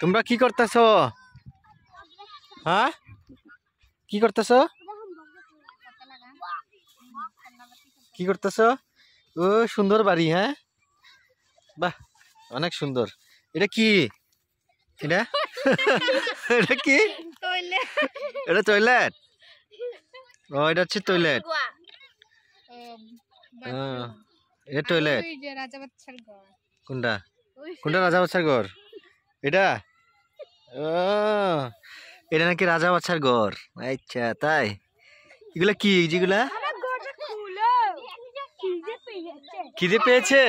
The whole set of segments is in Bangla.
তোমরা কি করতেছ হ্যাঁ কি করতেছ কি করতেছ ও সুন্দর বাড়ি হ্যাঁ বাহ অনেক সুন্দর এটা কি এটা এটা কি এটা টয়লেট ও এটা হচ্ছে টয়লেট এটা টয়লেট কোনটা কোনটা রাজা বাচ্চার ঘর এটা ও এটা নাকি রাজা বাচ্চার ঘর আচ্ছা তাই এগুলা কি যেগুলা খিদে পেয়েছে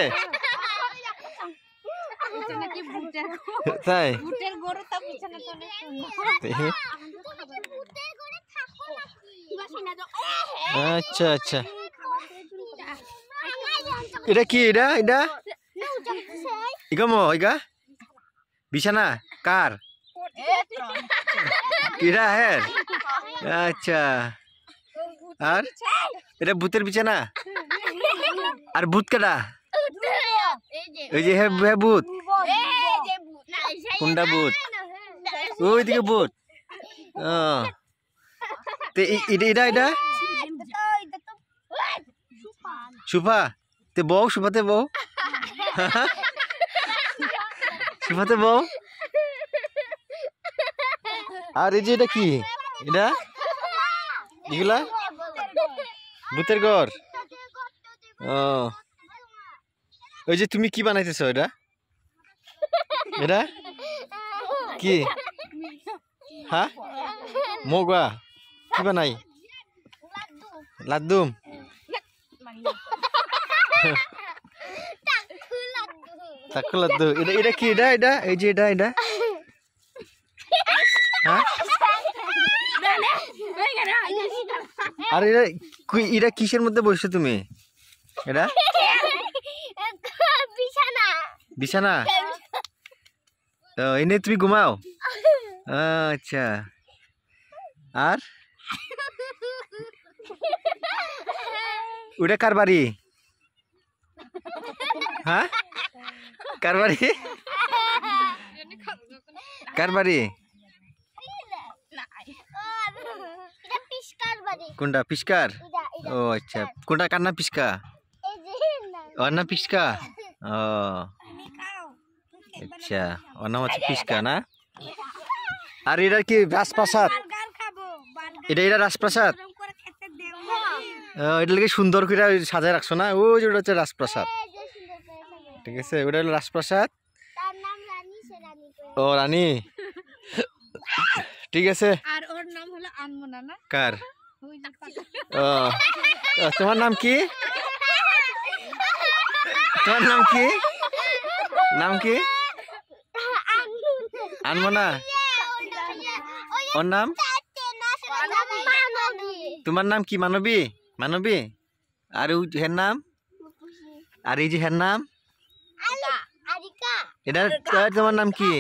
তাই আচ্ছা আচ্ছা এটা কি এটা এটা ইগা ম ইগা বিছানা কার कीड़ा है अच्छा আর এটা ভূতের বিছানা আর ভূত কাটা ওই যে হে ভূত কোনটা ভূত ওই দিকে ভূত তে এটা এটা এটা সুফা তে বউ সুফাতে বউ সুফাতে বউ আর এই যে এটা কি এটা এগুলা ভূতের ঘর ও ওই যে তুমি কি বানাইতেছ এটা এটা কি হ্যাঁ মগা কি বানাই লাড্ডুম তাকু লাড্ডু এটা এটা কি এটা এটা এই যে এটা এটা আর এরা এরা কিসের মধ্যে বসছো তুমি এরা বিছানা বিছানা তো এনে তুমি ঘুমাও আচ্ছা আর ওটা কার বাড়ি হ্যাঁ কার বাড়ি কার বাড়ি কোনটা পিসকার ও আচ্ছা কোনটা কার না পিসকা ওর না পিসকা ও আচ্ছা ওর নাম হচ্ছে পিসকা না আর এটা কি রাজপ্রাসাদ এটা এটা রাজপ্রাসাদ এটা এটাকে সুন্দর করে সাজায় রাখছো না ও যে ওটা হচ্ছে রাজপ্রাসাদ ঠিক আছে ওটা হলো রাজপ্রাসাদ ও রানী ঠিক আছে আর ওর নাম হলো আনমোনা না কার ও তোমার নাম কি তোমার নাম কি নাম কি আনমনা ওর নাম তোমার নাম কি মানবী মানবী আর হের নাম আর এই যে হের নাম এটা তোমার নাম কি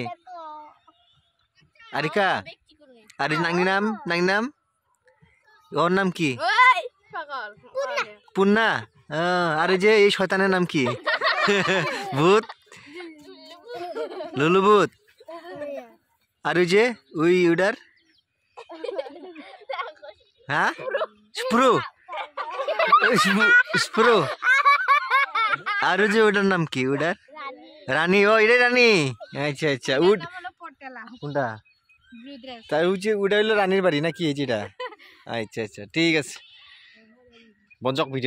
আরিকা আর নাঙ্গি নাম নাঙ্গি নাম ওর নাম কি পুন্না আরে যে এই শয়তানের নাম কি ভূত লুলু ভূত আর যে ওই ইউডার হ্যাঁ স্প্রু স্প্রু আর যে ওটার নাম কি ওটার রানী ও এটাই রানী আচ্ছা আচ্ছা উড কোনটা তার হচ্ছে ওটা হইলো রানীর বাড়ি নাকি যেটা আচ্ছা আচ্ছা ঠিক আছে বঞ্জক ভিডিও